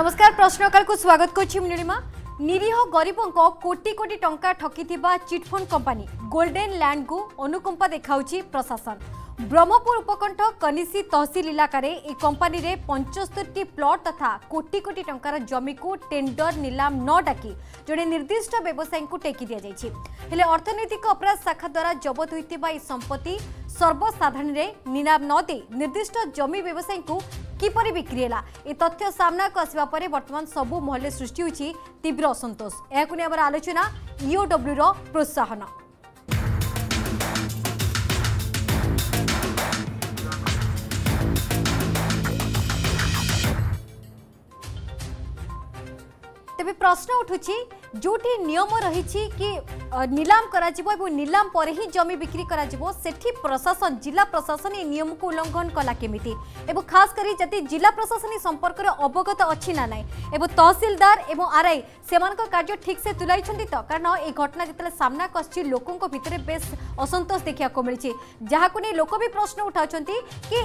ନମସ୍କାର ପ୍ରଶ୍ନକାଳକୁ ସ୍ୱାଗତ କରୁଛି ମୁଁ ନୀଳିମା ନିରୀହ ଗରିବଙ୍କ କୋଟି କୋଟି ଟଙ୍କା ଠକିଥିବା ଚିଟ୍ଫଣ୍ଡ କମ୍ପାନୀ ଗୋଲ୍ଡେନ୍ ଲ୍ୟାଣ୍ଡକୁ ଅନୁକମ୍ପା ଦେଖାଉଛି ପ୍ରଶାସନ ব্রহ্মপুর উপকণ্ঠ কনিসি তহসিল ইলাকার এই কোম্পানিরে পঞ্চস্তরটি প্লট তথা কোটি কোটি টঙ্কার জমিকু টেন্ডর নিলাম ন ডাকি জনে নির্দিষ্ট ব্যবসায়ী টেকি দিয়াযাই হলে অর্থনৈতিক অপরাধ শাখা দ্বারা জবত হয়ে এই সম্পত্তি সর্বসাধারণে নিলাম নদী নির্দিষ্ট জমি ব্যবসায়ী কিপরি বিক্রি হল এই তথ্য সামনাকু আসবা পরে বর্তমান সবু মহলে সৃষ্টি হয়েছে তীব্র অসন্তোষ এখন আমার আলোচনা ইওডব্লুর প্রোৎসাহন ତେବେ ପ୍ରଶ୍ନ ଉଠୁଛି ଯେଉଁଠି ନିୟମ ରହିଛି କି ନିଲାମ କରାଯିବ ଏବଂ ନିଲାମ ପରେ ହିଁ ଜମି ବିକ୍ରି କରାଯିବ ସେଠି ପ୍ରଶାସନ ଜିଲ୍ଲା ପ୍ରଶାସନ ଏ ନିୟମକୁ ଉଲ୍ଲଂଘନ କଲା କେମିତି ଏବଂ ଖାସ୍ କରି ଯଦି ଜିଲ୍ଲା ପ୍ରଶାସନ ଏ ସମ୍ପର୍କରେ ଅବଗତ ଅଛି ନା ନାହିଁ ଏବଂ ତହସିଲଦାର ଏବଂ ଆର୍ଆଇ ସେମାନଙ୍କ କାର୍ଯ୍ୟ ଠିକ୍ସେ ତୁଲାଇଛନ୍ତି ତ କାରଣ ଏ ଘଟଣା ଯେତେବେଳେ ସାମ୍ନାକୁ ଆସିଛି ଲୋକଙ୍କ ଭିତରେ ବେଶ୍ ଅସନ୍ତୋଷ ଦେଖିବାକୁ ମିଳିଛି ଯାହାକୁ ନେଇ ଲୋକ ବି ପ୍ରଶ୍ନ ଉଠାଉଛନ୍ତି କି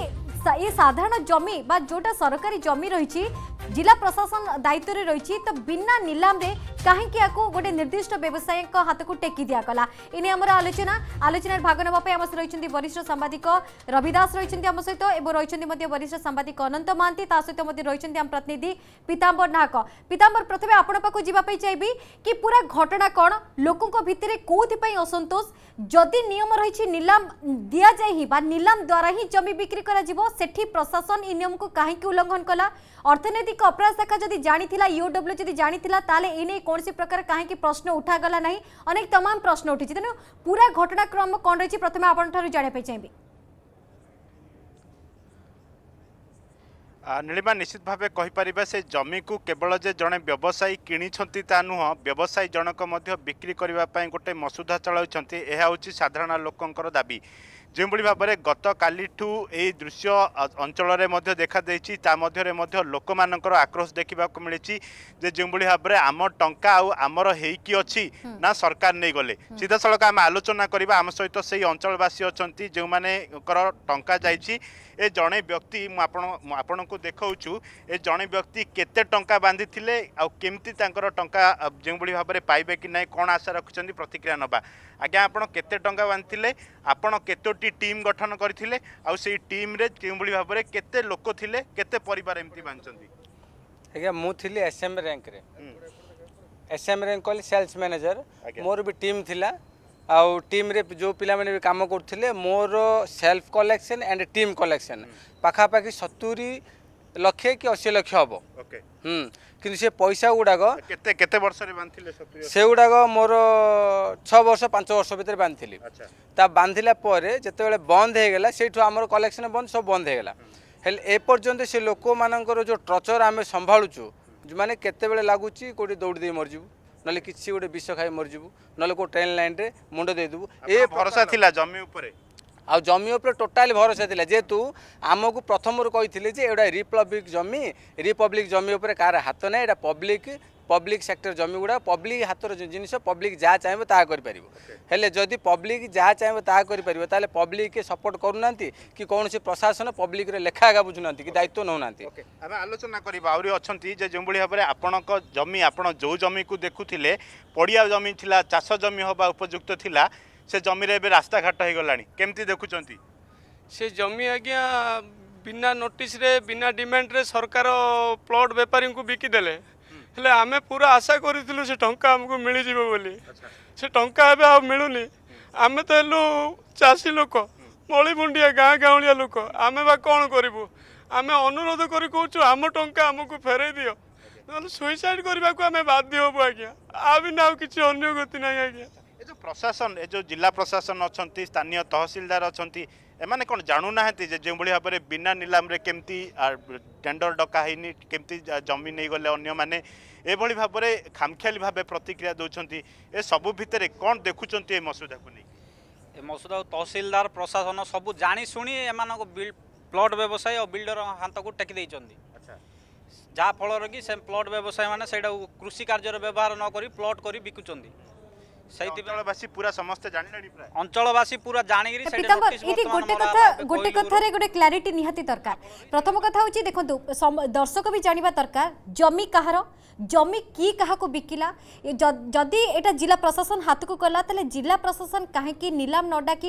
ये साधारण जमी बा जोटा सरकारी जमी रही जिला प्रशासन दायित्व रही तो बिना निलाम रे कहीं या गोटे निर्दिष्ट व्यवसायी हाथ को टेकी दिगला इन्हें आम आलोचना आलोचन भाग नाप रही वरिष्ठ सांबादिक रविदास रही सहित रही वरिष्ठ सांबादिक अनंत महांती सहित रही प्रतिनिधि पीतांबर नाहक पीताम्बर प्रथम आपको जीप चाहिए कि पूरा घटना कौन लोकों भितर कौपाई असंतोष जदि नियम रही निलाम दि जाए निलाम द्वारा ही जमी बिक्री সেটি প্রশাসন এই নিয়মকে কাহিকি উল্লঙ্ঘন কলা অর্থনৈতিক অপরাধ শাখা যদি জাঁলা ইউডব্লু যদি জাঁলা তাহলে এনে কৌশি প্রকার কাহিকি প্রশ্ন উঠাগলা না অনেক তমাম প্রশ্ন উঠিছে তেমন পুরা ঘটনাক্রম কণ রয়েছে প্রথমে আপনার জাঁয়া চাইবি ନୀଳିମା ନିଶ୍ଚିତ ଭାବେ କହିପାରିବା ସେ ଜମିକୁ କେବଳ ଯେ ଜଣେ ବ୍ୟବସାୟୀ କିଣିଛନ୍ତି ତା ନୁହଁ ବ୍ୟବସାୟୀ ଜଣକ ମଧ୍ୟ ବିକ୍ରି କରିବା ପାଇଁ ଗୋଟେ ମସୁଧା ଚଳାଉଛନ୍ତି ଏହା ହେଉଛି ସାଧାରଣ ଲୋକଙ୍କର ଦାବି যেভাবে ভাবে গতকালিঠু এই দৃশ্য অঞ্চলের মধ্যে দেখাদেইছি তা মধ্যে মধ্যে লোকমানଙ୍କର আক্রোশ দেখিବାକୁ ମିଳିଛି ଯେ ଯେଉଁଭଳି ଭାବରେ ଆମ ଟଙ୍କା ଆଉ ଆମର ହେଇକି ଅଛି ନା ସରକାର ନେଇଗଲେ ସିଧାସଳଖ ଆମେ ଆଲୋଚନା କରିବା ଆମ ସହିତ ସେଇ ଅଞ୍ଚଳବାସୀ ଅଛନ୍ତି ଯେଉଁମାନଙ୍କର ଟଙ୍କା ଯାଇଛି ଏ ଜଣେ ବ୍ୟକ୍ତି ମୁଁ ଆପଣ ଆପଣଙ୍କୁ ଦେଖାଉଛୁ ଏ ଜଣେ ବ୍ୟକ୍ତି କେତେ ଟଙ୍କା ବାନ୍ଧିଥିଲେ ଆଉ କେମିତି ତାଙ୍କର ଟଙ୍କା ଯେଉଁଭଳି ଭାବରେ ପାଇବେ କି ନାହିଁ କ'ଣ ଆଶା ରଖିଛନ୍ତି ପ୍ରତିକ୍ରିୟା ନେବା ଆଜ୍ଞା ଆପଣ କେତେ ଟଙ୍କା ବାନ୍ଧିଥିଲେ ଆପଣ କେତୋଟି একটি টিম গঠন করে সেই টিম্রে কেউভাবে ভাবে কেতে লোক লে কেতে পরিবার এমতি বাঁচি আজ্ঞা মু এসএম র্যাঙ্করে এসএম র্যাঙ্ক কলি সেলস ম্যানেজর মোর বি টিম লা ଆଉ ଟିମ୍ରେ ଯେଉଁ ପିଲାମାନେ ବି କାମ କରୁଥିଲେ ମୋର self collection and team collection ପାଖାପାଖି ସତୁରି ଲକ୍ଷେ କି ଅଶୀ ଲକ୍ଷ ହେବ ହୁଁ କିନ୍ତୁ ସେ ପଇସା ଗୁଡ଼ାକ କେତେ କେତେ ବର୍ଷରେ ବାନ୍ଧିଥିଲେ ସେଗୁଡ଼ାକ ମୋର ଛଅ ବର୍ଷ ପାଞ୍ଚ ବର୍ଷ ଭିତରେ ବାନ୍ଧିଥିଲି ତା ବାନ୍ଧିଲା ପରେ ଯେତେବେଳେ ବନ୍ଦ ହେଇଗଲା ସେଇଠୁ ଆମର କଲେକ୍ସନ୍ ବନ୍ଦ ସବୁ ବନ୍ଦ ହେଇଗଲା ହେଲେ ଏପର୍ଯ୍ୟନ୍ତ ସେ ଲୋକମାନଙ୍କର ଯେଉଁ ଟର୍ଚର୍ ଆମେ ସମ୍ଭାଳୁଛୁ ଯେଉଁମାନେ କେତେବେଳେ ଲାଗୁଛି କେଉଁଠି ଦୌଡ଼ି ଦେଇ ମରିଯିବୁ ନହେଲେ କିଛି ଗୋଟେ ବିଷ ଖାଇ ମରିଯିବୁ ନହେଲେ କେଉଁ ଟ୍ରେନ୍ ଲାଇନ୍ରେ ମୁଣ୍ଡ ଦେଇଦେବୁ ଏ ଭରସା ଥିଲା ଜମି ଉପରେ ଆଉ ଜମି ଉପରେ ଟୋଟାଲି ଭରସା ଥିଲା ଯେହେତୁ ଆମକୁ ପ୍ରଥମରୁ କହିଥିଲେ ଯେ ଏଗୁଡ଼ା ରିପବ୍ଲିକ୍ ଜମି ରିପବ୍ଲିକ୍ ଜମି ଉପରେ କାହାର ହାତ ନାହିଁ ଏଇଟା ପବ୍ଲିକ୍ ପବ୍ଲିକ୍ ସେକ୍ଟର ଜମିଗୁଡ଼ା ପବ୍ଲିକ୍ ହାତର ଯେଉଁ ଜିନିଷ ପବ୍ଲିକ୍ ଯାହା ଚାହିଁବ ତାହା କରିପାରିବ ହେଲେ ଯଦି ପବ୍ଲିକ୍ ଯାହା ଚାହିଁବ ତାହା କରିପାରିବ ତାହେଲେ ପବ୍ଲିକ୍ ସପୋର୍ଟ କରୁନାହାନ୍ତି କି କୌଣସି ପ୍ରଶାସନ ପବ୍ଲିକ୍ରେ ଲେଖା ଆଗା ବୁଝୁନାହାନ୍ତି କି ଦାୟିତ୍ୱ ନେଉନାହାନ୍ତି ଆମେ ଆଲୋଚନା କରିବା ଆହୁରି ଅଛନ୍ତି ଯେ ଯେଉଁଭଳି ଭାବରେ ଆପଣଙ୍କ ଜମି ଆପଣ ଯେଉଁ ଜମିକୁ ଦେଖୁଥିଲେ ପଡ଼ିଆ ଜମି ଥିଲା ଚାଷ ଜମି ହେବା ଉପଯୁକ୍ତ ଥିଲା ସେ ଜମିରେ ଏବେ ରାସ୍ତାଘାଟ ହୋଇଗଲାଣି କେମିତି ଦେଖୁଛନ୍ତି ସେ ଜମି ଆଜ୍ଞା ବିନା ନୋଟିସ୍ରେ ବିନା ଡିମାଣ୍ଡରେ ସରକାର ପ୍ଲଟ୍ ବେପାରୀଙ୍କୁ ବିକିଦେଲେ ହେଲେ ଆମେ ପୁରା ଆଶା କରିଥିଲୁ ସେ ଟଙ୍କା ଆମକୁ ମିଳିଯିବ ବୋଲି ସେ ଟଙ୍କା ଏବେ ଆଉ ମିଳୁନି ଆମେ ତ ହେଲୁ ଚାଷୀ ଲୋକ ମଳିମୁଣ୍ଡିଆ ଗାଁ ଗାଉଁଳିଆ ଲୋକ ଆମେ ବା କ'ଣ କରିବୁ ଆମେ ଅନୁରୋଧ କରି କହୁଛୁ ଆମ ଟଙ୍କା ଆମକୁ ଫେରେଇ ଦିଅ ନହେଲେ ସୁଇସାଇଡ଼ କରିବାକୁ ଆମେ ବାଧ୍ୟ ହେବୁ ଆଜ୍ଞା ଆ ବି ନା ଆଉ କିଛି ଅନ୍ୟ ଗତି ନାହିଁ ଆଜ୍ଞା প্রশাসন এ যে জেলা প্রশাসন অনেক স্থানীয় তহসিলদার অনেক এমানে কোণ জাণু না যে যেভাবে ভাবে বিনা নিলামে কেমতি টেন্ডর ডকা হয়নি কেমতি জমি নেইগলে অন্য মানে এভাবে ভাবে খামখেয়ালি ভাবে প্রতিক্রিয়া দৌঁচ এসবু ভিতরে কোণ দেখুম এ মসুদাকে নিয়ে ଏ ମସୁଦା ତହସିଲଦାର ପ୍ରଶାସନ ସବୁ ଜାଣିଶୁଣି ଏମାନଙ୍କ ପ୍ଲଟ୍ ବ୍ୟବସାୟୀ ଆଉ ବିଲ୍ଡର ହାତକୁ ଟେକି ଦେଇଛନ୍ତି ଯାହାଫଳରେ କି ସେ ପ୍ଲଟ୍ ବ୍ୟବସାୟୀମାନେ ସେଇଟାକୁ କୃଷି କାର୍ଯ୍ୟରେ ବ୍ୟବହାର ନ କରି ପ୍ଲଟ୍ କରି ବିକୁଛନ୍ତି दर्शक भी जानवा दरकार जमी कह जमी कि बिकला जदि एटा जिला प्रशासन हाथ को कला तो जिला प्रशासन कहीं निलाम न डाक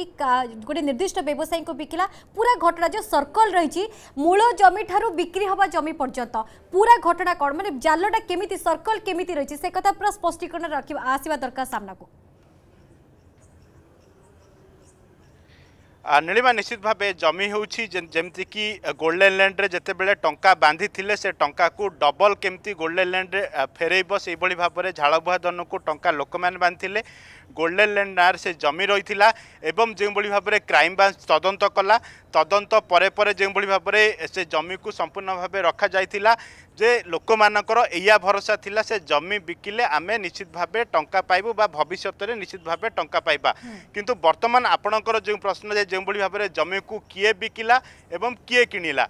गोटे निर्दिष्ट व्यवसायी को बिकला पूरा घटना जो सर्कल रही मूल जमी ठारू बिक्री हवा जमी पर्यटन पूरा घटना कौन मानते जालटा केमी सर्कल केमी रही से कथा पूरा स्पष्टीकरण रखा आसवा दरकार सामना को ନୀଳିମା ନିଶ୍ଚିତ ଭାବେ ଜମି ହେଉଛି ଯେମିତିକି ଗୋଲ୍ଡେନ୍ ଲ୍ୟାଣ୍ଡରେ ଯେତେବେଳେ ଟଙ୍କା ବାନ୍ଧିଥିଲେ ସେ ଟଙ୍କାକୁ ଡବଲ୍ କେମିତି ଗୋଲ୍ଡେନ୍ ଲ୍ୟାଣ୍ଡରେ ଫେରେଇବ ସେଇଭଳି ଭାବରେ ଝାଳବୁହା ଧନକୁ ଟଙ୍କା ଲୋକମାନେ ବାନ୍ଧିଥିଲେ গোল্ডেন ল্যান্ড নাঁরে সে জমি রয়েছে এবং যেভাবে ভাবে ক্রাইম ব্রাঞ্চ তদন্ত কলা তদন্ত পরে পরে যেভাবে ভাবে সে জমিকু সম্পূর্ণ ভাবে রখা যাই যে ଲୋକମାନଙ୍କର ଏଇଆ ଭରସା ଥିଲା ସେ ଜମି ବିକିଲେ ଆମେ ନିଶ୍ଚିତ ଭାବେ ଟଙ୍କା ପାଇବୁ ବା ଭବିଷ୍ୟତରେ ନିଶ୍ଚିତ ଭାବେ ଟଙ୍କା ପାଇବା କିନ୍ତୁ ବର୍ତ୍ତମାନ ଆପଣଙ୍କର ଯେଉଁ ପ୍ରଶ୍ନ ଯେ ଯେଉଁଭଳି ଭାବରେ ଜମିକୁ କିଏ ବିକିଲା ଏବଂ କିଏ କିଣିଲା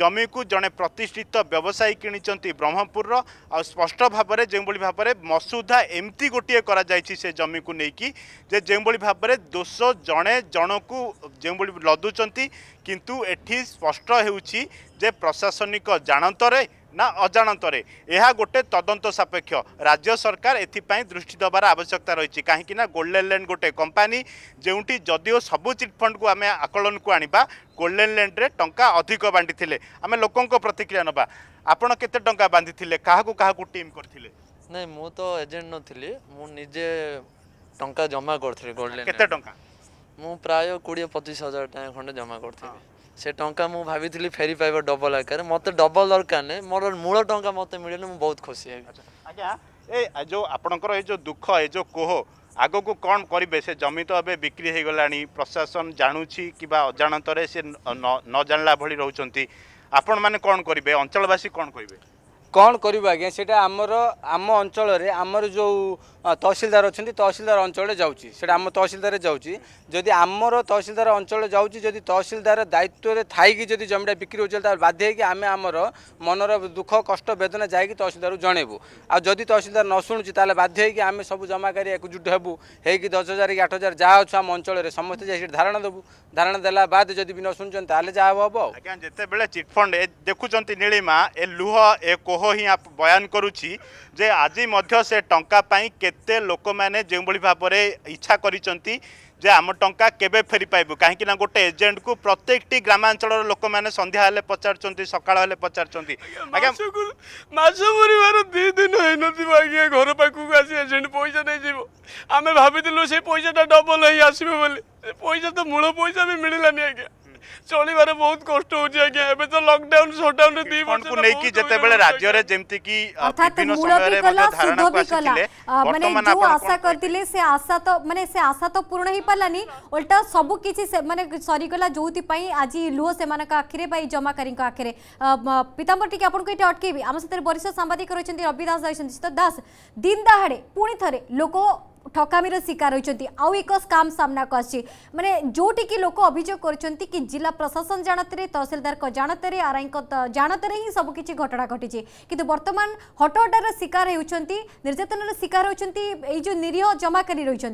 জমিকু জনে প্রতিষ্ঠিত ব্যবসায়ী কিনিছন্তি ব্রহ্মপুরর ଆଉ ସ୍ପଷ୍ଟ ଭାବରେ ଯେଉଁଭଳି ଭାବରେ ମସୁଧା ଏମିତି ଗୋଟିଏ କରାଯାଇଛି ସେ ଜମିକୁ ନେଇକି ଯେ ଯେଉଁଭଳି ଭାବରେ ଦୋଷ ଜଣେ ଜଣକୁ ଯେଉଁଭଳି ଲଦୁଛନ୍ତି କିନ୍ତୁ ଏଠି ସ୍ପଷ୍ଟ ହେଉଛି ଯେ ପ୍ରଶାସନିକ ଜାଣତରେ ନା ଅଜାଣତରେ ଏହା ଗୋଟେ ତଦନ୍ତ ସାପେକ୍ଷ ରାଜ୍ୟ ସରକାର ଏଥିପାଇଁ ଦୃଷ୍ଟି ଦେବାର ଆବଶ୍ୟକତା ରହିଛି କାହିଁକି ନା ଗୋଲ୍ଡେନ୍ ଲ୍ୟାଣ୍ଡ ଗୋଟେ କମ୍ପାନୀ ଯେଉଁଠି ଯଦିଓ ସବୁ ଚିଟ୍ଫଣ୍ଡକୁ ଆମେ ଆକଳନକୁ ଆଣିବା ଗୋଲ୍ଡେନ୍ ଲ୍ୟାଣ୍ଡରେ ଟଙ୍କା ଅଧିକ ବାଣ୍ଟିଥିଲେ ଆମେ ଲୋକଙ୍କ ପ୍ରତିକ୍ରିୟା ନେବା ଆପଣ କେତେ ଟଙ୍କା ବାନ୍ଧିଥିଲେ କାହାକୁ କାହାକୁ ଟିମ୍ କରିଥିଲେ ନାଇଁ ମୁଁ ତ ଏଜେଣ୍ଟ ନଥିଲି ମୁଁ ନିଜେ ଟଙ୍କା ଜମା କରିଥିଲି ଗୋଲ୍ଡେନ୍ କେତେ ଟଙ୍କା ମୁଁ ପ୍ରାୟ କୋଡ଼ିଏ ପଚିଶ ହଜାର ଟଙ୍କା ଖଣ୍ଡେ ଜମା କରିଥିଲି সে ଟଙ୍କା ମୁଁ ଭାବିଥିଲି ଫେରି ପାଇବ ଡବଲ ଆକାରରେ ମୋତେ ଡବଲ ଦରକାର ନାହିଁ ମୋର ମୂଳ ଟଙ୍କା ମୋତେ ମିଳିଲେ ମୁଁ ବହୁତ ଖୁସି ହେବି ଆଜ୍ଞା ଏ ଯେଉଁ ଆପଣଙ୍କର ଏ ଯେଉଁ ଦୁଃଖ ଏ ଯେଉଁ କୋହ ଆଗକୁ କ'ଣ କରିବେ ସେ ଜମି ତ ଏବେ ବିକ୍ରି ହେଇଗଲାଣି ପ୍ରଶାସନ ଜାଣୁଛି କିମ୍ବା ଅଜାଣତରେ ସେ ନ ଜାଣିଲା ଭଳି ରହୁଛନ୍ତି ଆପଣମାନେ କ'ଣ କରିବେ ଅଞ୍ଚଳବାସୀ କ'ଣ କରିବେ କ'ଣ କରିବୁ ଆଜ୍ଞା ସେଇଟା ଆମର ଆମ ଅଞ୍ଚଳରେ ଆମର ଯେଉଁ ତହସିଲଦାର ଅଛନ୍ତି ତହସିଲଦାର ଅଞ୍ଚଳରେ ଯାଉଛି ସେଇଟା ଆମ ତହସିଲଦାରରେ ଯାଉଛି ଯଦି ଆମର ତହସିଲଦାର ଅଞ୍ଚଳରେ ଯାଉଛି ଯଦି ତହସିଲଦାର ଦାୟିତ୍ୱରେ ଥାଇକି ଯଦି ଜମିଟା ବିକ୍ରି ହେଉଛି ତାହେଲେ ବାଧ୍ୟ ହେଇକି ଆମେ ଆମର ମନର ଦୁଃଖ କଷ୍ଟ ବେଦନା ଯାଇକି ତହସିଲଦାରକୁ ଜଣେଇବୁ ଆଉ ଯଦି ତହସିଲଦାର ନ ଶୁଣୁଛି ତାହେଲେ ବାଧ୍ୟ ହେଇକି ଆମେ ସବୁ ଜମାକାରୀ ଏକଜୁଟ ହେବୁ ହେଇକି ଦଶ ହଜାର କି ଆଠ ହଜାର ଯାହା ଅଛୁ ଆମ ଅଞ୍ଚଳରେ ସମସ୍ତେ ଯାଇ ସେଠି ଧାରଣା ଦେବୁ ଧାରଣା ଦେଲା ବାଦ ଯଦି ବି ନ ଶୁଣୁଛନ୍ତି ତାହେଲେ ଯାହା ହେବ ଆଉ ଆଜ୍ଞା ଯେତେବେଳେ ଚିଟ୍ଫଣ୍ଡ ଦେଖୁଛନ୍ତି ନୀଳିମା ଏ ଲୁହ ଏ କୋହ মোহ ହିଁ ବୟାନ କରୁଛି ଯେ ଆଜି ମଧ୍ୟ ସେ ଟଙ୍କା ପାଇଁ କେତେ ଲୋକମାନେ ଯେଉଁଭଳି ଭାବରେ ଇଚ୍ଛା କରିଛନ୍ତି ଯେ ଆମ ଟଙ୍କା କେବେ ଫେରି ପାଇବୁ କାହିଁକି ଗୋଟେ ଏଜେଣ୍ଟକୁ ପ୍ରତ୍ୟେକଟି ଗ୍ରାମାଞ୍ଚଳର ଲୋକମାନେ ସନ୍ଧ୍ୟା ହେଲେ ପଚାରୁଛନ୍ତି ସକାଳ ହେଲେ ପଚାରୁଛନ୍ତି ଆଜ୍ଞା ମାଛ ମରିବାର ଦୁଇ ଦିନ ହେଇନଥିବ ଆଜ୍ଞା ଘର ପାଖକୁ ଆସି ଏଜେଣ୍ଟ ପଇସା ନେଇଯିବ ଆମେ ଭାବିଥିଲୁ ସେ ପଇସାଟା ଡବଲ ହେଇ ଆସିବ ବୋଲି ପଇସା ତ ମୂଳ ପଇସା ବି ମିଳିଲାନି ଆଜ୍ଞା চলিবার বহুত কষ্ট হচ্ছে আজ্ঞা এবে তো লকডাউন শটডাউন রে দিই বর্ষকু নেকি যেতেবেলে রাজ্যরে যেমতি কি বিভিন্ন সময়রে মধ্যে ধারণা আসিছিলে মানে যে আশা করতিলে সে আশা তো মানে সে আশা তো পূর্ণ হই পালানি উল্টা সবু কিছি মানে সরি গলা যোতি পাই আজি লুহ সেমানক আখিরে পাই জমাকারীক আখিরে পিতাম্বর টিকে আপনাকে এটা অটকেবি আমার সাথে বরিষ্ঠ সাংবাদিক রয়েছেন রবি দাস রয়েছেন দাস দিন দাহাড়ে পুনি থরে লোক ঠকামির শিকার হয়েছেন আউ এক স্কাম সামনাকু আসছে মানে যেটি কি লোক অভিযোগ করছেন কি জেলা প্রশাসন জাণতরে তহসিলদার জাণতরে আরআই জাণতরে হি সবকিছি ঘটনা ঘটিছে কিন্তু বর্তমান হটহটার শিকার হচ্ছেন নির্যাতনার শিকার হচ্ছেন এই যে নিরীহ জমাকারী রয়েছেন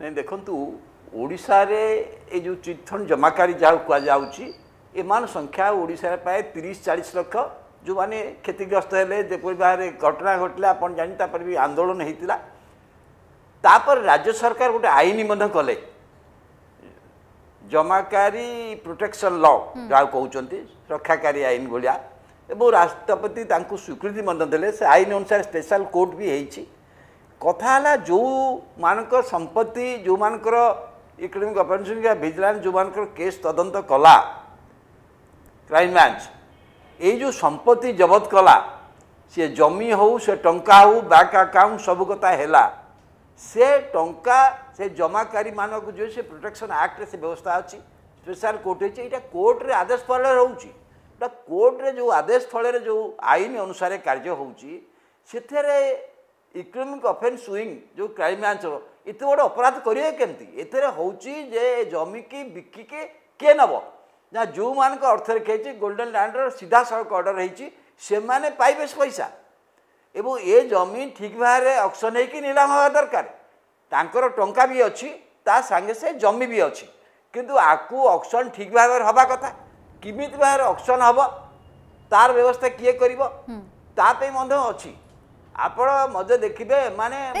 ନାଇଁ ଦେଖନ୍ତୁ ଓଡ଼ିଶାରେ ଏ ଯେଉଁ ଚିଟ୍ଫଣ୍ଡ ଜମାକାରୀ ଯାହାକୁ କୁହାଯାଉଛି ଏମାନ ସଂଖ୍ୟା ଓଡ଼ିଶାରେ ପ୍ରାୟ ତିରିଶ ଚାଳିଶ ଲକ୍ଷ ଯେଉଁମାନେ କ୍ଷତିଗ୍ରସ୍ତ ହେଲେ ଯେପରି ଭାବରେ ଘଟଣା ଘଟିଲା ଆପଣ ଜାଣି ତାପରେ ବି ଆନ୍ଦୋଳନ ହୋଇଥିଲା ତାପରେ ରାଜ୍ୟ ସରକାର ଗୋଟେ ଆଇନ ମଧ୍ୟ କଲେ ଜମାକାରୀ ପ୍ରୋଟେକ୍ସନ୍ ଲ ଯାହା କହୁଛନ୍ତି ସୁରକ୍ଷାକାରୀ ଆଇନ ଭଳିଆ ଏବଂ ରାଷ୍ଟ୍ରପତି ତାଙ୍କୁ ସ୍ୱୀକୃତି ମଧ୍ୟ ଦେଲେ ସେ ଆଇନ ଅନୁସାରେ ସ୍ପେଶାଲ କୋର୍ଟ ବି ହେଇଛି କଥା ହେଲା ଯେଉଁମାନଙ୍କ ସମ୍ପତ୍ତି ଯେଉଁମାନଙ୍କର ଇକୋନୋମିକ୍ ଅପରେସନ୍ ଭିଜିଲାନ୍ସ ଯେଉଁମାନଙ୍କର କେସ୍ ତଦନ୍ତ କଲା କ୍ରାଇମ୍ବ୍ରାଞ୍ଚ ଏଇ ଯେଉଁ ସମ୍ପତ୍ତି ଜବତ କଲା ସେ ଜମି ହେଉ ସେ ଟଙ୍କା ହେଉ ବ୍ୟାଙ୍କ ଆକାଉଣ୍ଟ ସବୁ କଥା ହେଲା ସେ ଟଙ୍କା ସେ ଜମାକାରୀମାନଙ୍କୁ ଯେଉଁ ସେ ପ୍ରୋଟେକ୍ସନ୍ ଆକ୍ଟରେ ସେ ବ୍ୟବସ୍ଥା ଅଛି ସ୍ପେଶାଲ କୋର୍ଟ ହେଇଛି ଏଇଟା କୋର୍ଟରେ ଆଦେଶ ଫଳରେ ରହୁଛି ଏଇଟା କୋର୍ଟରେ ଯେଉଁ ଆଦେଶ ଫଳରେ ଯେଉଁ ଆଇନ ଅନୁସାରେ କାର୍ଯ୍ୟ ହେଉଛି ସେଥିରେ ଇକୋନୋମିକ୍ ଅଫେନ୍ସ ୱିଙ୍ଗ ଯେଉଁ କ୍ରାଇମ୍ ବ୍ରାଞ୍ଚ ଏତେ ବଡ଼ ଅପରାଧ କରିବେ କେମିତି ଏଥିରେ ହେଉଛି ଯେ ଜମିକି ବିକିକି କିଏ ନେବ ନା ଯେଉଁମାନଙ୍କ ଅର୍ଥରେ ଖେଳିଛି ଗୋଲ୍ଡେନ୍ ଲ୍ୟାଣ୍ଡର ସିଧାସଳଖ ଅର୍ଡ଼ର ହେଇଛି ସେମାନେ ପାଇବେ ପଇସା ଏବଂ ଏ ଜମି ଠିକ୍ ଭାବରେ ଅକ୍ସନ୍ ହେଇକି ନିଲାମ ହେବା ଦରକାର ତାଙ୍କର ଟଙ୍କା ବି ଅଛି ତା ସାଙ୍ଗେ ସେ ଜମି ବି ଅଛି କିନ୍ତୁ ଆକୁ ଅକ୍ସନ୍ ଠିକ୍ ଭାବରେ ହେବା କଥା କେମିତି ଭାବରେ ଅକ୍ସନ୍ ହେବ ତାର ବ୍ୟବସ୍ଥା କିଏ କରିବ ତା ପାଇଁ ମଧ୍ୟ ଅଛି ଆପଣ ମଧ୍ୟ ଦେଖିବେ ମାନେ e e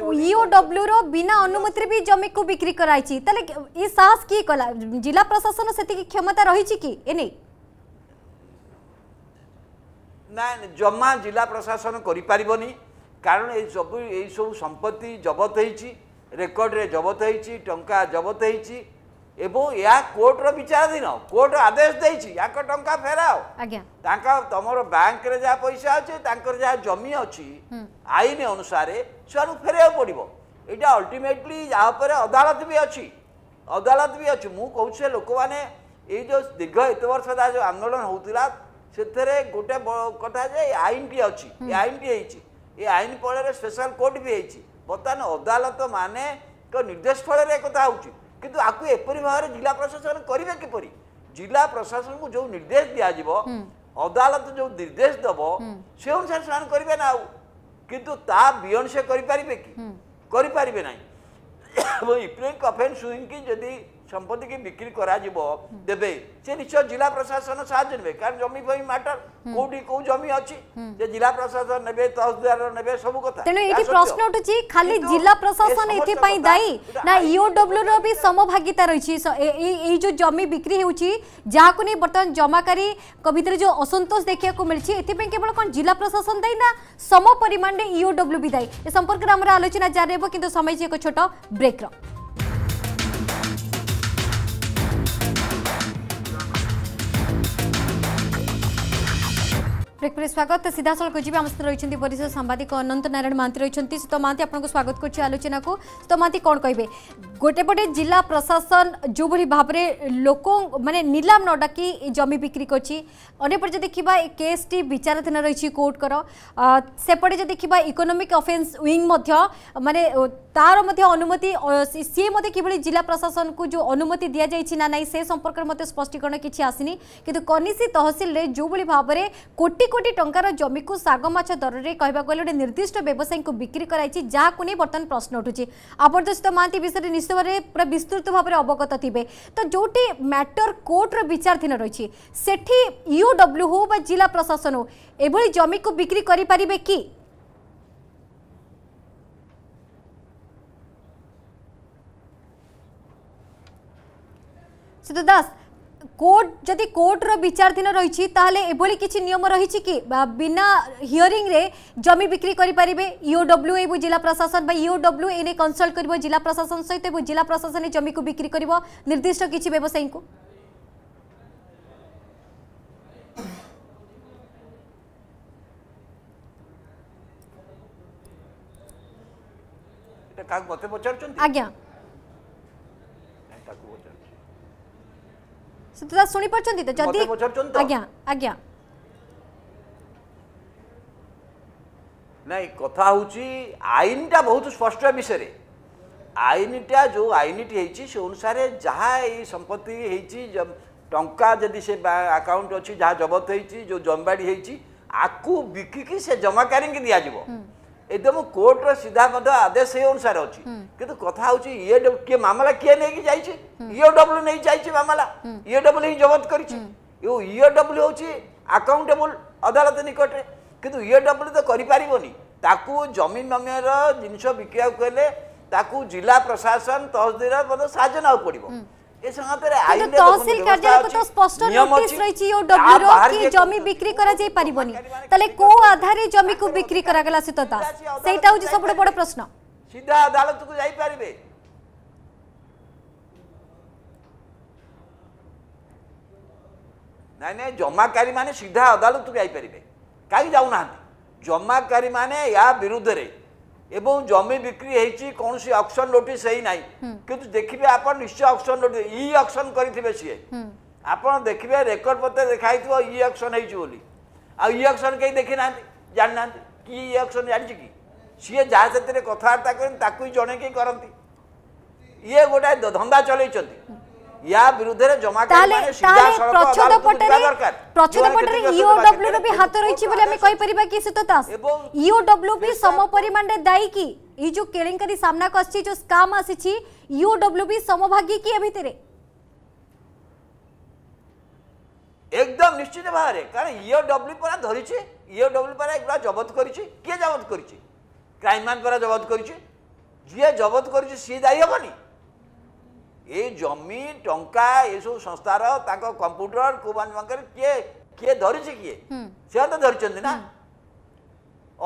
e ବିନା ଅନୁମତିରେ ବି ଜମିକୁ ବିକ୍ରି କରାଯାଇଛି ତାହେଲେ ଏ ସାହସ କିଏ କଲା ଜିଲ୍ଲା ପ୍ରଶାସନ ସେତିକି କ୍ଷମତା ରହିଛି କି ଏନେଇ ନାଇଁ ଜମା ଜିଲ୍ଲା ପ୍ରଶାସନ କରିପାରିବନି କାରଣ ଏଇସବୁ ଏଇସବୁ ସମ୍ପତ୍ତି ଜବତ ହେଇଛି ରେକର୍ଡ଼ରେ ଜବତ ହେଇଛି ଟଙ୍କା ଜବତ ହେଇଛି এবং ଏହା କୋର୍ଟର ବିଚାରାଧୀନ କୋର୍ଟ ଆଦେଶ ଦେଇଛି ୟାଙ୍କ ଟଙ୍କା ଫେରାଅ ତାଙ୍କ ତମର ବ୍ୟାଙ୍କରେ ଯାହା ପଇସା ଅଛି ତାଙ୍କର ଯାହା ଜମି ଅଛି ଆଇନ ଅନୁସାରେ ସେମାନଙ୍କୁ ଫେରାଇବାକୁ ପଡ଼ିବ ଏଇଟା ଅଲ୍ଟିମେଟଲି ୟା ଉପରେ ଅଦାଲତ ବି ଅଛି ଅଦାଲତ ବି ଅଛି ମୁଁ କହୁଛି ସେ ଲୋକମାନେ ଏଇ ଯେଉଁ ଦୀର୍ଘ ଏତେ ବର୍ଷ ତା ଯେଉଁ ଆନ୍ଦୋଳନ ହେଉଥିଲା ସେଥିରେ ଗୋଟେ କଥା ଯେ ଏ ଆଇନଟି ଅଛି ଏ ଆଇନଟି ହେଇଛି ଏ ଆଇନ ଫଳରେ ସ୍ପେଶାଲ କୋର୍ଟ ବି ହେଇଛି ବର୍ତ୍ତମାନ ଅଦାଲତ ମାନେ ନିର୍ଦ୍ଦେଶ ଫଳରେ ଏକଥା ହେଉଛି କିନ୍ତୁ ଆକୁ ଏପରି ଭାବରେ ଜିଲ୍ଲା ପ୍ରଶାସନ କରିବେ କିପରି ଜିଲ୍ଲା ପ୍ରଶାସନକୁ ଯେଉଁ ନିର୍ଦ୍ଦେଶ ଦିଆଯିବ ଅଦାଲତ ଯେଉଁ ନିର୍ଦ୍ଦେଶ ଦେବ ସେ ଅନୁସାରେ ସେମାନେ କରିବେ ନା ଆଉ କିନ୍ତୁ ତା ବିୟଣ୍ଡ ସେ କରିପାରିବେ କି କରିପାରିବେ ନାହିଁ ଏବଂ ଇପ୍ରିଙ୍କ ଅଫେନ୍ସ ସୁଇଙ୍କି ଯଦି সম্পত্তিকে বিক্রি করা যাব দেবে সে নিশ্চয় জেলা প্রশাসন সাহায্য নেবে কারণ জমি ফমি ম্যাটর কোটি কেউ জমি অছি যে জেলা প্রশাসন নেবে তহসিলদার নেবে সব কথা তেণু এটি প্রশ্ন উঠুছি খালি জেলা প্রশাসন এথিপাই দায়ী না ইওডব্লু র বি সমভাগিতা রয়েছে এই যে জমি বিক্রি হচ্ছে যাকে নিয়ে বর্তমান জমাকারী ভিতরে যে অসন্তোষ দেখা মিলছে এথিপাই কেবল কোন জেলা প্রশাসন দায়ী না সম পরিমাণে ইওডব্লু বি দায়ী এ সম্পর্কে আমরা আলোচনা জারি কিন্তু সময় যে এক ছোট ব্রেকর ब्रेकपुर स्वागत सीधा सड़क जी आम रही परिषद सांबादिक अनंत नारायण महांती रही सीता महां आपको स्वागत कर आलोचना को सीता महांती कौन कहे गोटेपटे जिला प्रशासन जो भाई भाव में लोक मानने निलाम न डाक जमी बिक्री करपटे जो देखा केस टी विचाराधीन रही कोर्टकर सेपटे जो देखा इकोनोमिक अफेन्स विंग मैंने ତାହାର ମଧ୍ୟ ଅନୁମତି ସିଏ ମଧ୍ୟ କିଭଳି ଜିଲ୍ଲା ପ୍ରଶାସନକୁ ଯେଉଁ ଅନୁମତି ଦିଆଯାଇଛି ନା ନାହିଁ ସେ ସମ୍ପର୍କରେ ମଧ୍ୟ ସ୍ପଷ୍ଟୀକରଣ କିଛି ଆସିନି କିନ୍ତୁ କନିସି ତହସିଲରେ ଯେଉଁଭଳି ଭାବରେ କୋଟି କୋଟି ଟଙ୍କାର ଜମିକୁ ଶାଗ ମାଛ ଦରରେ କହିବାକୁ ଗଲେ ଗୋଟେ ନିର୍ଦ୍ଦିଷ୍ଟ ବ୍ୟବସାୟୀଙ୍କୁ ବିକ୍ରି କରାଯାଇଛି ଯାହାକୁ ନେଇ ବର୍ତ୍ତମାନ ପ୍ରଶ୍ନ ଉଠୁଛି ଆବର୍ଦ୍ଧଶିତ ମହାନ୍ତି ବିଷୟରେ ନିଶ୍ଚିତ ଭାବରେ ପୁରା ବିସ୍ତୃତ ଭାବରେ ଅବଗତ ଥିବେ ତ ଯେଉଁଠି ମ୍ୟାଟର କୋର୍ଟର ବିଚାରଧୀନ ରହିଛି ସେଠି ଇଓଡବ୍ଲ୍ୟୁ ହେଉ ବା ଜିଲ୍ଲା ପ୍ରଶାସନ ହେଉ ଏଭଳି ଜମିକୁ ବିକ୍ରି କରିପାରିବେ କି ପ୍ରସୁତ ଦାସ কোর্ট যদি কোর্টর বিচারাধীন রয়েছে তাহলে এভাবে কিছু নিয়ম রয়েছে কি বিনা হিয়রিংরে জমি বিক্রি করে পারে ইওডব্লু এবু জেলা প্রশাসন বা ইওডব্লু এনে কনসল্ট করব জেলা প্রশাসন সহ এবং জেলা প্রশাসন জমিকে বিক্রি করব নির্দিষ্ট কিছু ব্যবসায়ী কাক মতে পচারুচ্ছেন আজ্ঞা ସୁଚିତା ଶୁଣିପାରୁଛନ୍ତି ତ ଯଦି ଆଜ୍ଞା ଆଜ୍ଞା ନାଇଁ କଥା ହେଉଛି ଆଇନଟା ବହୁତ ସ୍ପଷ୍ଟ ବିଷୟରେ ଆଇନଟା ଯେଉଁ ଆଇନଟି ହେଇଛି ସେ ଅନୁସାରେ ଯାହା ଏଇ ସମ୍ପତ୍ତି ହେଇଛି ଟଙ୍କା ଯଦି ସେ ଆକାଉଣ୍ଟ ଅଛି ଯାହା ଜବତ ହେଇଛି ଯେଉଁ ଜମିବାଡ଼ି ହେଇଛି ଆକୁ ବିକିକି ସେ ଜମାକାରୀଙ୍କୁ ଦିଆଯିବ ଏଇଟା ମୁଁ କୋର୍ଟର ସିଧା ମଧ୍ୟ ଆଦେଶ ସେଇ ଅନୁସାରେ ଅଛି କିନ୍ତୁ କଥା ହେଉଛି ଇଏ କିଏ ମାମଲା କିଏ ନେଇକି ଯାଇଛି ଇଓ ଡବ୍ଲୁ ନେଇ ଯାଇଛି ମାମଲା ଇଓ ଡବ୍ଲୁ ହିଁ ଜବତ କରିଛି ଏବଂ ଇଓ ଡବ୍ଲୁ ହେଉଛି ଆକାଉଣ୍ଟେବୁଲ୍ ଅଦାଲତ ନିକଟରେ କିନ୍ତୁ ଇଓ ଡବ୍ଲୁ ତ କରିପାରିବନି ତାକୁ ଜମି ମମିର ଜିନିଷ ବିକିବାକୁ ହେଲେ ତାକୁ ଜିଲ୍ଲା ପ୍ରଶାସନ ତହସିଲ ମଧ୍ୟ ସାହାଯ୍ୟ ନେବାକୁ ପଡ଼ିବ তহসিল কার্যালয় তো স্পষ্ট নোটিস রয়েছে ও ডব্লিউ কি জমি বিক্রি করা যাই পারিবনি তাহলে কো আধারে জমি কো বিক্রি করা গলা সুতো দাস সেইটা হচ্ছে সবুঠু বড় প্রশ্ন সিধা আদালত কো যাই পারিবে ନାଇଁ ନାଇଁ ଜମାକାରୀମାନେ ସିଧା ଅଦାଲତକୁ ଯାଇପାରିବେ କାହିଁକି ଯାଉନାହାନ୍ତି ଜମାକାରୀମାନେ ୟା ବିରୁଦ୍ଧରେ এবং জমি বিক্রি হয়েছি কৌশি অকশন নোটিস হয়ে নাই কিন্তু দেখবে আপনার নিশ্চয় অকশন নোটিস ই অকশন করে সিএ আপনার দেখবে রেকর্ড পত্র দেখা হয়েছিল ই অকশন হয়েছি বলে আই অকশন কে দেখি না জানি না কি ই অকশন জানি কি সিএ যা সেতরে কথাবার্তা করেন তাকে জনে করতে ইয়ে গোটায় ধন্দা চলাইছেন ୟା ବିରୁଦ୍ଧରେ ଜମା ତାହେଲେ ତାହେଲେ ପ୍ରଚ୍ଛଦ ପଟରେ ପ୍ରଚ୍ଛଦ ପଟରେ ଇଓଡବ୍ଲ୍ୟୁ ର ବି ହାତ ରହିଛି ବୋଲି ଆମେ କହିପାରିବା କି ସୁତ ଦାସ ଇଓଡବ୍ଲ୍ୟୁ ବି ସମପରିମାଣରେ ଦାୟୀ କି ଏଇ ଯୋଉ କେଳେଙ୍କାରୀ ସାମ୍ନାକୁ ଆସିଛି ଯୋଉ ସ୍କାମ ଆସିଛି ଇଓଡବ୍ଲ୍ୟୁ ବି ସମଭାଗୀ କି ଏ ଭିତରେ একদম নিশ্চিত ভাবে কারণ ইওডব্লু পরা ধরিছে ইওডব্লু পরা এগুলা জবত করেছে কে জবত করেছে ক্রাইমম্যান পরা জবত করেছে যে জবত করেছে সি দায়ী হবনি ଏ ଜମି ଟଙ୍କା ଏସବୁ ସଂସ୍ଥାର ତାଙ୍କ କମ୍ପ୍ୟୁଟର କୁମାନ ବାଙ୍କରେ କିଏ କିଏ ଧରିଛି କିଏ ସେମାନେ ତ ଧରିଛନ୍ତି ନା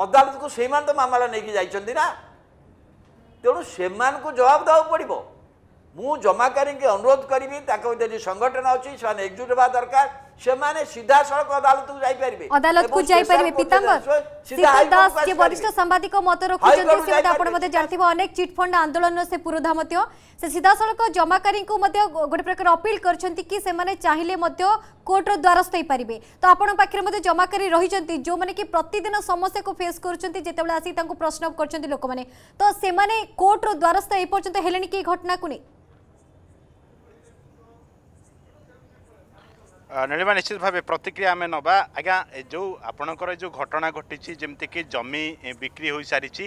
ଅଦାଲତକୁ ସେଇମାନେ ତ ମାମଲା ନେଇକି ଯାଇଛନ୍ତି ନା ତେଣୁ ସେମାନଙ୍କୁ ଜବାବ ଦେବାକୁ ପଡ଼ିବ ମୁଁ ଜମାକାରୀଙ୍କୁ ଅନୁରୋଧ କରିବି ତାଙ୍କ ଭିତରେ ସଂଗଠନ ଅଛି ସେମାନେ ଏକଜୁଟ ହେବା ଦରକାର সেমানে সিধা সড়ক আদালতকু যাই পারিবে আদালতকু যাই পারিবে পিতাম্বর শীতল দাস যে বরিষ্ঠ সাংবাদিক মত রাখুচন্তি সে মধ্যে আপন মধ্যে জানিথিব অনেক চিটফন্ড আন্দোলন সে পুরোধা মধ্য সে সিধা সড়ক জমাকারীঙ্কু মধ্য গোটে প্রকার অপিল করছন্তি কি সেমানে চাহিলে মধ্য কোর্টর দ্বারস্থ হই পারিবে তো আপন পাখরে মধ্যে জমাকারী রহিচন্তি যো মানে কি প্রতিদিন সমস্যাকু ফেস করছন্তি যেতেবেলে আসি তাঙ্কু প্রশ্ন করছন্তি লোকমানে তো সেমানে কোর্টর দ্বারস্থ এই পর্যন্ত হেলেনি কি ঘটনাকু নেই ନୀଳିମା ନିଶ୍ଚିତ ଭାବେ ପ୍ରତିକ୍ରିୟା ଆମେ ନେବା ଆଜ୍ଞା ଯେଉଁ ଆପଣଙ୍କର ଯେଉଁ ଘଟଣା ଘଟିଛି ଯେମିତିକି ଜମି ବିକ୍ରି ହୋଇସାରିଛି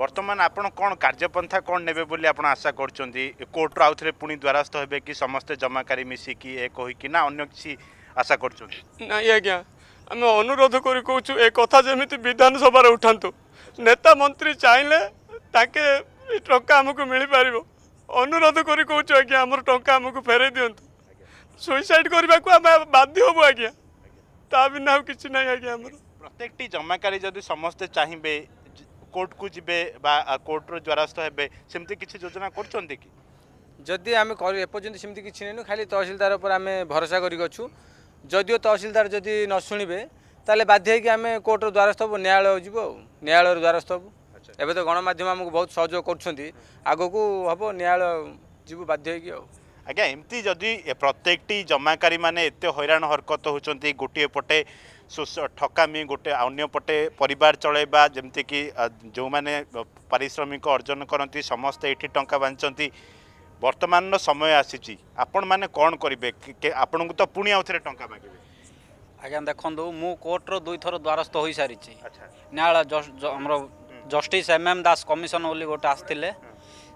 ବର୍ତ୍ତମାନ ଆପଣ କ'ଣ କାର୍ଯ୍ୟପନ୍ଥା କ'ଣ ନେବେ ବୋଲି ଆପଣ ଆଶା କରୁଛନ୍ତି କୋର୍ଟର ଆଉଥରେ ପୁଣି ଦ୍ୱାରସ୍ଥ ହେବେ କି ସମସ୍ତେ ଜମାକାରୀ ମିଶିକି ଏ କହିକି ନା ଅନ୍ୟ କିଛି ଆଶା କରୁଛନ୍ତି ନାଇଁ ଆଜ୍ଞା ଆମେ ଅନୁରୋଧ କରି କହୁଛୁ ଏ କଥା ଯେମିତି ବିଧାନସଭାରେ ଉଠାନ୍ତୁ ନେତା ମନ୍ତ୍ରୀ ଚାହିଁଲେ ତାଙ୍କେ ଟଙ୍କା ଆମକୁ ମିଳିପାରିବ ଅନୁରୋଧ କରି କହୁଛୁ ଆଜ୍ଞା ଆମର ଟଙ୍କା ଆମକୁ ଫେରାଇ ଦିଅନ୍ତୁ সুইসাইড করা আমি বাধ্য হবু আজ্ঞা তা বিনা আর কিছু নাই আজ্ঞা আমার প্রত্যেকটি জমাকারী যদি সমস্তে চাহিবে কোর্টকু যাবে বা কোর্টর দ্বারস্থ হবে সেমতি কিছু যোজনা করছেন কি যদি আমি এপর্যন্ত সেমতি কিছু নেই খালি তহসিলদার উপরে আমি ভরসা করি অছু যদিও তহসিলদার যদি ন শুণবে তাহলে বাধ্য হয়েকি আমি কোর্টর দ্বারস্থ হবু ন্যায়ালয় যু ন্যায়ালয়ের দ্বারস্থ হবু এবে তো গণমাধ্যম আমাকে বহুত সহযোগ করছেন আগুক হব ন্যায়ালয় যু বাধ্য হয়েকি ଆଜ୍ଞା ଏମିତି ଯଦି ପ୍ରତ୍ୟେକଟି ଜମାକାରୀମାନେ ଏତେ ହଇରାଣ ହରକତ ହେଉଛନ୍ତି ଗୋଟିଏ ପଟେ ଠକାମି ଗୋଟେ ଅନ୍ୟପଟେ ପରିବାର ଚଳାଇବା ଯେମିତିକି ଯେଉଁମାନେ ପାରିଶ୍ରମିକ ଅର୍ଜନ କରନ୍ତି ସମସ୍ତେ ଏଠି ଟଙ୍କା ବାଣ୍ଟନ୍ତି ବର୍ତ୍ତମାନର ସମୟ ଆସିଛି ଆପଣମାନେ କ'ଣ କରିବେ ଆପଣଙ୍କୁ ତ ପୁଣି ଆଉଥରେ ଟଙ୍କା ମାଗିବେ ଆଜ୍ଞା ଦେଖନ୍ତୁ ମୁଁ କୋର୍ଟର ଦୁଇଥର ଦ୍ୱାରସ୍ଥ ହୋଇସାରିଛି ନ୍ୟାୟାଳୟ ଆମର justice M M Das commission ବୋଲି ଗୋଟେ ଆସିଥିଲେ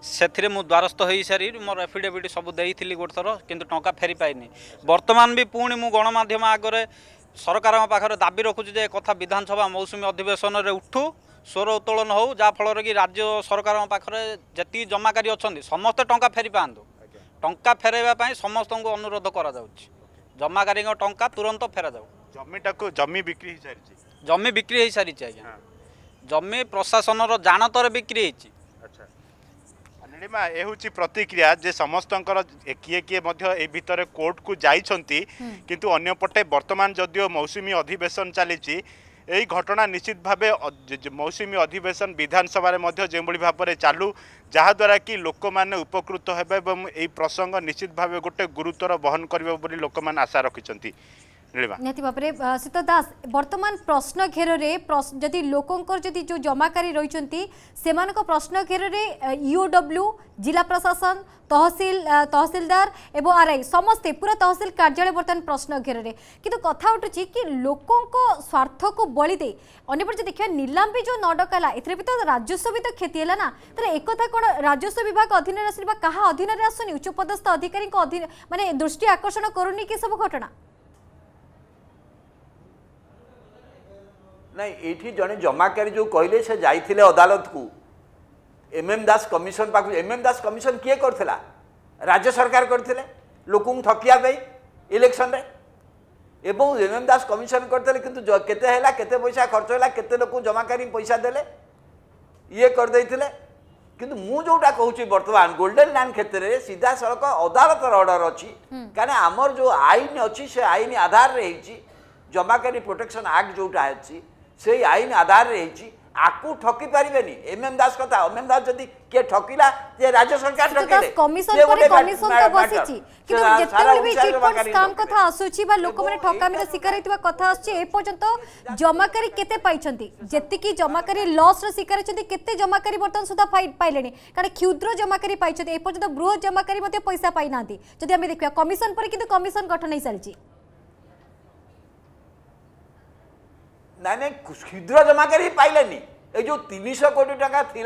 ସେଥିରେ ମୁଁ ଦ୍ୱାରସ୍ଥ ହେଇସାରି ମୋର ଆଫିଡେଭିଟ୍ ସବୁ ଦେଇଥିଲି ଗୋଟେ ଥର କିନ୍ତୁ ଟଙ୍କା ଫେରି ପାଇନି ବର୍ତ୍ତମାନ ବି ପୁଣି ମୁଁ ଗଣମାଧ୍ୟମ ଆଗରେ ସରକାରଙ୍କ ପାଖରେ ଦାବି ରଖୁଛି ଯେ କଥା ବିଧାନସଭା ମୌସୁମୀ ଅଧିବେଶନରେ ଉଠୁ ସ୍ୱର ଉତ୍ତୋଳନ ହେଉ ଯାହାଫଳରେ କି ରାଜ୍ୟ ସରକାରଙ୍କ ପାଖରେ ଯେତିକି ଜମାକାରୀ ଅଛନ୍ତି ସମସ୍ତେ ଟଙ୍କା ଫେରି ପାଆନ୍ତୁ ଟଙ୍କା ଫେରାଇବା ପାଇଁ ସମସ୍ତଙ୍କୁ ଅନୁରୋଧ କରାଯାଉଛି ଜମାକାରୀଙ୍କ ଟଙ୍କା ତୁରନ୍ତ ଫେରାଯାଉ ଜମିଟାକୁ ଜମି ବିକ୍ରି ହେଇସାରିଛି ଜମି ବିକ୍ରି ହେଇସାରିଛି ଆଜ୍ଞା ଜମି ପ୍ରଶାସନର ଜାଣତରେ ବିକ୍ରି ହେଇଛି ନୀଳିମା ଏ ହେଉଛି ପ୍ରତିକ୍ରିୟା ଯେ ସମସ୍ତଙ୍କର কিয়ে କିଏ ମଧ୍ୟ ଏ ଭିତରେ କୋର୍ଟକୁ ଯାଇଛନ୍ତି কিন্তু অন্যপটে বর্তমান যদিও মৌসুমী অধিবেশন ଚାଲିଛି এই ঘটনা নিশ্চিত ভাবে মৌসুমী অধিবেশন বিধানসভার মধ্যে যেভাবে ভাবে চালু যাহাদ্বারা কি লোক মানে উপকৃত হবে এবং এই প্রসঙ্গ নিশ্চিত ভাবে গোটে গুরুতর বহন করবে বলে লোক আশা রাখি ନିହାତି ଭାବରେ ଶୀତ ଦାସ ବର୍ତ୍ତମାନ ପ୍ରଶ୍ନ ଘେରରେ ଯଦି ଲୋକଙ୍କର ଯଦି ଯେଉଁ ଜମାକାରୀ ରହିଛନ୍ତି ସେମାନଙ୍କ ପ୍ରଶ୍ନ ଘେରରେ ଇଓଡବ୍ଲ୍ୟୁ ଜିଲ୍ଲା ପ୍ରଶାସନ ତହସିଲ ତହସିଲଦାର ଏବଂ ଆର୍ଆଇ ସମସ୍ତେ ପୁରା ତହସିଲ କାର୍ଯ୍ୟାଳୟ ବର୍ତ୍ତମାନ ପ୍ରଶ୍ନ ଘେରରେ କିନ୍ତୁ କଥା ଉଠୁଛି କି ଲୋକଙ୍କ ସ୍ୱାର୍ଥକୁ ବଳି ଦେଇ ଅନ୍ୟପଟେ ଯଦି ଦେଖିବା ନିଲାମ ବି ଯେଉଁ ନଡକାଲା ଏଥିରେ ବି ତ ରାଜସ୍ୱ ବି ତ କ୍ଷତି ହେଲା ନା ତାହେଲେ ଏକଥା କ'ଣ ରାଜସ୍ୱ ବିଭାଗ ଅଧୀନରେ ଆସୁନି ବା କାହା ଅଧୀନରେ ଆସୁନି ଉଚ୍ଚପଦସ୍ଥ ଅଧିକାରୀଙ୍କ ଅଧୀନ ମାନେ ଦୃଷ୍ଟି ଆକର୍ଷଣ କରୁନି କି ସବୁ ଘଟଣା ନାଇଁ ଏଇଠି ଜଣେ ଜମାକାରୀ ଯେଉଁ କହିଲେ ସେ ଯାଇଥିଲେ ଅଦାଲତକୁ ଏମ୍ ଏମ୍ ଦାସ କମିଶନ ପାଖକୁ ଏମ୍ ଏମ୍ ଦାସ କମିଶନ କିଏ କରିଥିଲା ରାଜ୍ୟ ସରକାର କରିଥିଲେ ଲୋକଙ୍କୁ ଠକିବା ପାଇଁ ଇଲେକ୍ସନରେ ଏବଂ ଏମ୍ ଏମ୍ ଦାସ କମିଶନ କରିଥିଲେ କିନ୍ତୁ କେତେ ହେଲା କେତେ ପଇସା ଖର୍ଚ୍ଚ ହେଲା କେତେ ଲୋକଙ୍କୁ ଜମାକାରୀ ପଇସା ଦେଲେ ଇଏ କରିଦେଇଥିଲେ କିନ୍ତୁ ମୁଁ ଯେଉଁଟା କହୁଛି ବର୍ତ୍ତମାନ ଗୋଲ୍ଡେନ୍ ଲ୍ୟାଣ୍ଡ କ୍ଷେତ୍ରରେ ସିଧାସଳଖ ଅଦାଲତର ଅର୍ଡ଼ର ଅଛି କାରଣ ଆମର ଯେଉଁ ଆଇନ ଅଛି ସେ ଆଇନ ଆଧାରରେ ହେଇଛି ଜମାକାରୀ ପ୍ରୋଟେକ୍ସନ୍ ଆକ୍ଟ ଯେଉଁଟା ଅଛି সেই আইন আধারে রয়েছে আকু ঠকি পারিবেনি এম এম দাস কথা এম এম দাস যদি কে ঠকিলা যে রাজ্য সরকার ঠকিলে কমিশন পরে কমিশন তো বসিছি কিন্তু যেতবেলে বি চিটফন্ড স্কাম কথা আসুচি বা লোকমানে ঠকামির শিকার হইতবা কথা আসছে এ পর্যন্ত জমাকারী কেতে পাইছন্তি যেতিকি জমাকারী লস র শিকার হইছন্তি কেতে জমাকারী বর্তমান সুদা পাইলেনি কারণ ক্ষুদ্র জমাকারী পাইছন্তি এ পর্যন্ত বৃহৎ জমাকারী মধ্যে পয়সা পাই নাহান্তি যদি আমি দেখিবা কমিশন পরে কিন্তু কমিশন গঠন হই সারিছি ना ना क्षुद्र जमाकारी ही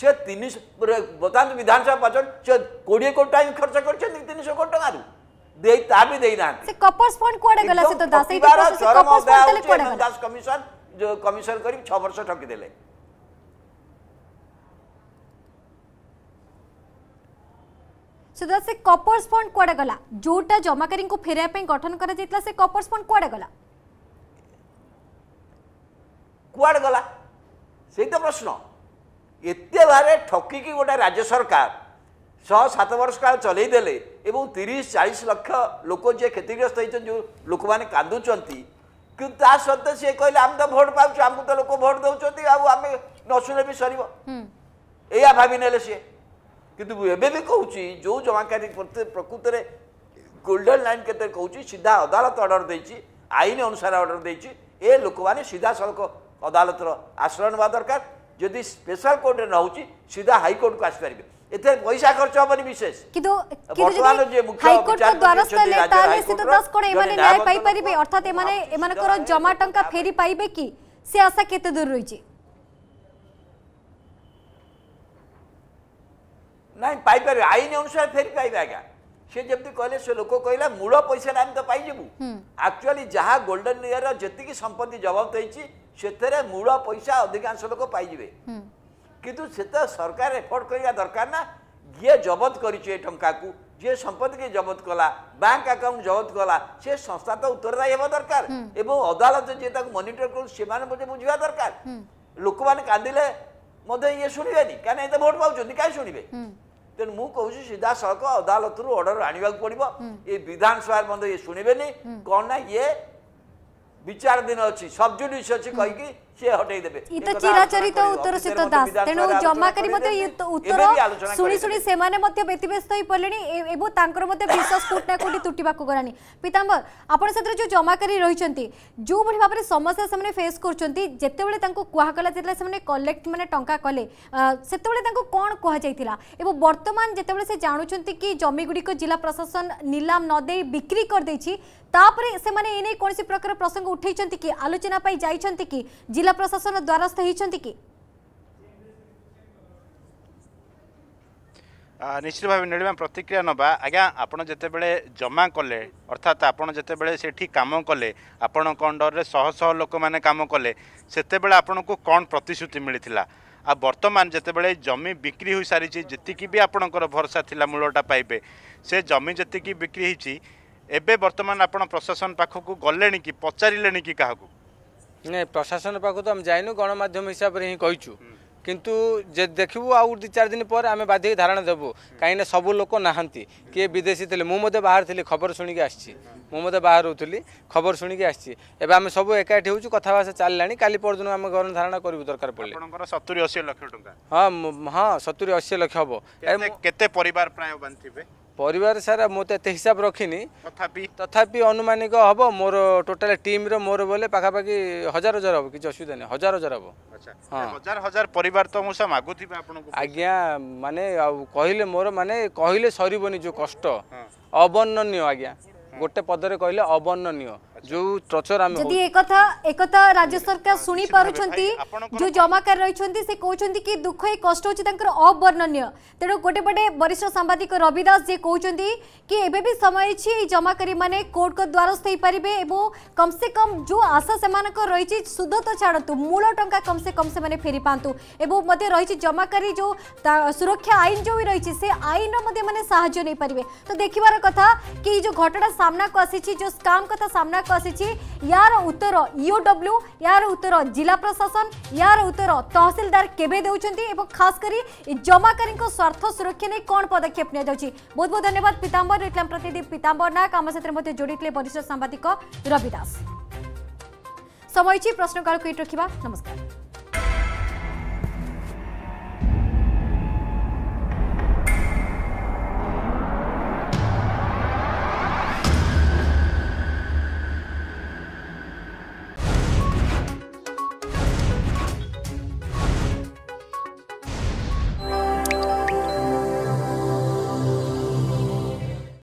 से तीन बर्तमान विधानसभा पचन से कोड़े कोटी टाइम खर्च करोटी टाँग से कपर्स फंड कपर्स गला जोटा जमाकारी को फेरिया गठन करा कपर्स फंड कुआडे गला କୁଆଡ଼େ ଗଲା ସେଇ ତ ପ୍ରଶ୍ନ ଏତେ ଭାରେ ଠକିକି ଗୋଟେ ରାଜ୍ୟ ସରକାର ଶହ ସାତ ବର୍ଷ କାଳ ଚଲେଇ ଦେଲେ ଏବଂ ତିରିଶ ଚାଳିଶ ଲକ୍ଷ ଲୋକ ଯିଏ କ୍ଷତିଗ୍ରସ୍ତ ହେଇଛନ୍ତି ଯେଉଁ ଲୋକମାନେ କାନ୍ଦୁଛନ୍ତି କିନ୍ତୁ ତା ସତ୍ତ୍ୱେ ସିଏ କହିଲେ ଆମେ ତ ଭୋଟ୍ ପାଉଛୁ ଆମକୁ ତ ଲୋକ ଭୋଟ୍ ଦେଉଛନ୍ତି ଆଉ ଆମେ ନ ଶୁଣିଲେ ବି ସରିବ ଏଇଆ ଭାବି ନେଲେ ସିଏ କିନ୍ତୁ ମୁଁ ଏବେ ବି କହୁଛି ଯେଉଁ ଜମାକାରୀ ପ୍ରକୃତରେ ଗୋଲ୍ଡେନ ଲାଇନ୍ କେତେ କହୁଛି ସିଧା ଅଦାଲତ ଅର୍ଡ଼ର ଦେଇଛି ଆଇନ ଅନୁସାରେ ଅର୍ଡ଼ର ଦେଇଛି ଏ ଲୋକମାନେ ସିଧାସଳଖ ଅଦାଲତର ଆଶ୍ରୟ ନେବା ଦରକାର ଯଦି ସ୍ପେଶାଲ କୋର୍ଟରେ ନ ହେଉଛି ସିଧା ହାଇକୋର୍ଟକୁ ଆସିପାରିବେ এতে পয়সা খরচ হবনি বিশেষ কিন্তু বর্তমান যে মুখ্য হাইকোর্টর দ্বারস্থ হলে তাহলে সিদ্ধ দাস কোন এমানে ন্যায় পাই পারিবে অর্থাৎ এমানে এমানকর জমা টাকা ফেরি পাইবে কি সে আশা কত দূর রইছে নাই পাই পারিবে আইন অনুসারে ফেরি পাইবে আজ্ঞা সে যেমনি কহিলে সে লোক কহিলা মূল পয়সাটা আমি তো পাইযু আকচুয়ালি যাহা গোল্ডেন ইয়ার যেতিকি সম্পত্তি জবাব হয়েছে ସେଥିରେ ମୂଳ ପଇସା ଅଧିକାଂଶ ଲୋକ ପାଇଯିବେ କିନ୍ତୁ ସେଥିରେ ସରକାର ଏଫୋର୍ଡ କରିବା ଦରକାର ନା ଯିଏ ଜବତ କରିଛି ଏ ଟଙ୍କାକୁ ଯିଏ ସମ୍ପତ୍ତି କିଏ ଜବତ କଲା ବ୍ୟାଙ୍କ ଆକାଉଣ୍ଟ ଜବତ କଲା ସେ ସଂସ୍ଥା ତ ଉତ୍ତରଦାୟୀ ହେବା ଦରକାର ଏବଂ ଅଦାଲତ ଯିଏ ତାକୁ ମନିଟର କରୁଛି ସେମାନେ ମଧ୍ୟ ବୁଝିବା ଦରକାର ଲୋକମାନେ କାନ୍ଦିଲେ ମଧ୍ୟ ଇଏ ଶୁଣିବେନି କାହିଁକି ଏତେ ଭୋଟ ପାଉଛନ୍ତି କାହିଁ ଶୁଣିବେ ତେଣୁ ମୁଁ କହୁଛି ସିଧାସଳଖ ଅଦାଲତରୁ ଅର୍ଡର ଆଣିବାକୁ ପଡିବ ଏ ବିଧାନସଭାରେ ମଧ୍ୟ ଇଏ ଶୁଣିବେନି କ'ଣ ନା ଇଏ विचार दिन अच्छी सब जिनिस अच्छी कहीकि ସିଏ ହଟେଇ ଦେବେ ଇଏ ଚିରାଚରିତ ଉତ୍ତର ସେ ତ ଦାସ ତେଣୁ ଜମାକାରୀ ମଧ୍ୟ ଉତ୍ତର ଶୁଣି ଶୁଣି ସେମାନେ ମଧ୍ୟ ବ୍ୟତିବ୍ୟସ୍ତ ହୋଇପାରିଲେଣି ଏବଂ ତାଙ୍କର ମଧ୍ୟ ବିଶ୍ୱାସ କୋଉଠି ନା କୋଉଠି ତୁଟିବାକୁ ଗଲାଣି ପିତାମ୍ବର ଆପଣ ସେଥିରେ ଯେଉଁ ଜମାକାରୀ ରହିଛନ୍ତି ଯେଉଁଭଳି ଭାବରେ ସମସ୍ୟା ସେମାନେ ଫେସ୍ କରୁଛନ୍ତି ଯେତେବେଳେ ତାଙ୍କୁ କୁହାଗଲା ଯେତେବେଳେ ସେମାନେ କଲେକ୍ଟ ମାନେ ଟଙ୍କା କଲେ ସେତେବେଳେ ତାଙ୍କୁ କ'ଣ କୁହାଯାଇଥିଲା ଏବଂ ବର୍ତ୍ତମାନ ଯେତେବେଳେ ସେ ଜାଣୁଛନ୍ତି କି ଜମିଗୁଡ଼ିକ ଜିଲ୍ଲା ପ୍ରଶାସନ ନିଲାମ ନ ଦେଇ ବିକ୍ରି କରିଦେଇଛି ତାପରେ ସେମାନେ ଏ ନେଇ କୌଣସି ପ୍ରକାର ପ୍ରସଙ୍ଗ ଉଠାଇଛନ୍ତି କି ଆଲୋଚନା ପାଇଁ ଯାଇଛନ୍ତି କି ଜିଲ୍ଲା ଜିଲ୍ଲା ପ୍ରଶାସନ ଦ୍ୱାରସ୍ଥ ହୋଇଛନ୍ତି କି ନିଶ୍ଚିତ ଭାବେ ନିଳିମା ପ୍ରତିକ୍ରିୟା ନେବା ଆଜ୍ଞା ଆପଣ ଯେତେବେଳେ ଜମା କଲେ ଅର୍ଥାତ୍ ଆପଣ ଯେତେବେଳେ ସେଠି କାମ କଲେ ଆପଣଙ୍କ ଅଣ୍ଡରରେ ଶହ ଶହ ଲୋକମାନେ କାମ କଲେ ସେତେବେଳେ ଆପଣଙ୍କୁ କ'ଣ ପ୍ରତିଶ୍ରୁତି ମିଳିଥିଲା ଆଉ ବର୍ତ୍ତମାନ ଯେତେବେଳେ ଜମି ବିକ୍ରି ହୋଇସାରିଛି ଯେତିକି ବି ଆପଣଙ୍କର ଭରସା ଥିଲା ମୂଳଟା ପାଇବେ ସେ ଜମି ଯେତିକି ବିକ୍ରି ହୋଇଛି ଏବେ ବର୍ତ୍ତମାନ ଆପଣ ପ୍ରଶାସନ ପାଖକୁ ଗଲେଣି କି ପଚାରିଲେଣି କି କାହାକୁ ନାଇଁ ପ୍ରଶାସନ ପାଖକୁ ତ ଆମେ ଯାଇନୁ ଗଣମାଧ୍ୟମ ହିସାବରେ ହିଁ କହିଛୁ କିନ୍ତୁ ଯେ ଦେଖିବୁ ଆଉ ଦୁଇ ଚାରି ଦିନ ପରେ ଆମେ ବାଧ୍ୟ ହେଇ ଧାରଣା ଦେବୁ କାହିଁକିନା ସବୁ ଲୋକ ନାହାନ୍ତି କିଏ ବିଦେଶୀ ଥିଲେ ମୁଁ ମଧ୍ୟ ବାହାରେ ଥିଲି ଖବର ଶୁଣିକି ଆସିଛି ମୁଁ ମଧ୍ୟ ବାହାରେ ରହୁଥିଲି ଖବର ଶୁଣିକି ଆସିଛି ଏବେ ଆମେ ସବୁ ଏକାଠି ହେଉଛୁ କଥାବାର୍ତ୍ତା ଚାଲିଲାଣି କାଲି ପରଦିନ ଆମେ ଗଣ ଧାରଣା କରିବୁ ଦରକାର ପଡ଼ିଲେ ଆପଣଙ୍କର ସତୁରି ଅଶୀ ଲକ୍ଷ ଟଙ୍କା ହଁ ହଁ ସତୁରି ଅଶୀ ଲକ୍ଷ ହେବ କେତେ ପରିବାର ପ୍ରାୟ ବାନ୍ଧିବେ পরিবার সারা মু এত হিসাব রখিনি তথাপি তথাপি অনুমানিক হব মোর টোটাল টিমর মোর বলে পাখাপাখি হাজার হাজার হব কিছু অসুবিধা নেই হাজার হাজার হব হাজার হাজার পরিবার তো মূষা মাগুথিবা আপনাকে আজ্ঞা মানে কহিলে মোর মানে কহিলে সরিবনি যে কষ্ট অবর্ণনীয় আজ্ঞা গোটে পদরে কহিলে অবর্ণনীয় जो आमे जदी एक कथा एक कथा राज्य सरकार सुनी छंती जो रही छंती से छंती कि दुख ए कष्ट होछि तंकर अवर्णनीय तेनो गोटे बडे वरिष्ठ सांबादिक रविदास जे जे छंती कि एबे भी समय छि ए जमाकारी माने कोर्ट को द्वारस्थ होई परिबे एबो कम से कम जो आशा रही छि सुद तो छाड़तु मूल टंका कम से कम से माने फेरी पांतु एबो मते रही रहिछि जमाकारी जो सुरक्षा आइन जो भी रही छि से आईन मते माने सहायता नै परिबे तो देखिबार कथा कि जो घटना सामना को आसी छि जो स्कैम कथा सामना ଆସିଛି ୟାର ଉତ୍ତର ଇଓଡବ୍ଲ୍ୟୁ ୟାର ଉତ୍ତର ଜିଲ୍ଲା ପ୍ରଶାସନ ୟାର ଉତ୍ତର ତହସିଲଦାର କେବେ ଦେଉଛନ୍ତି ଏବଂ ଖାସ୍ କରି ଜମାକାରୀଙ୍କ ସ୍ୱାର୍ଥ ସୁରକ୍ଷା ନେଇ କ'ଣ ପଦକ୍ଷେପ ନିଆଯାଉଛି ବହୁତ ବହୁତ ଧନ୍ୟବାଦ ପୀତାମ୍ବର ଇଟଲାମ ପ୍ରତିନିଧି ପୀତାମ୍ବର ନାୟକ ଆମ ସାଥିରେ ମଧ୍ୟ ଯୋଡ଼ିଥିଲେ ବରିଷ୍ଠ ସାମ୍ବାଦିକ ରବି ଦାସ ସମୟ ପ୍ରଶ୍ନକାଳକୁ ଏଇଠି ରଖିବା ନମସ୍କାର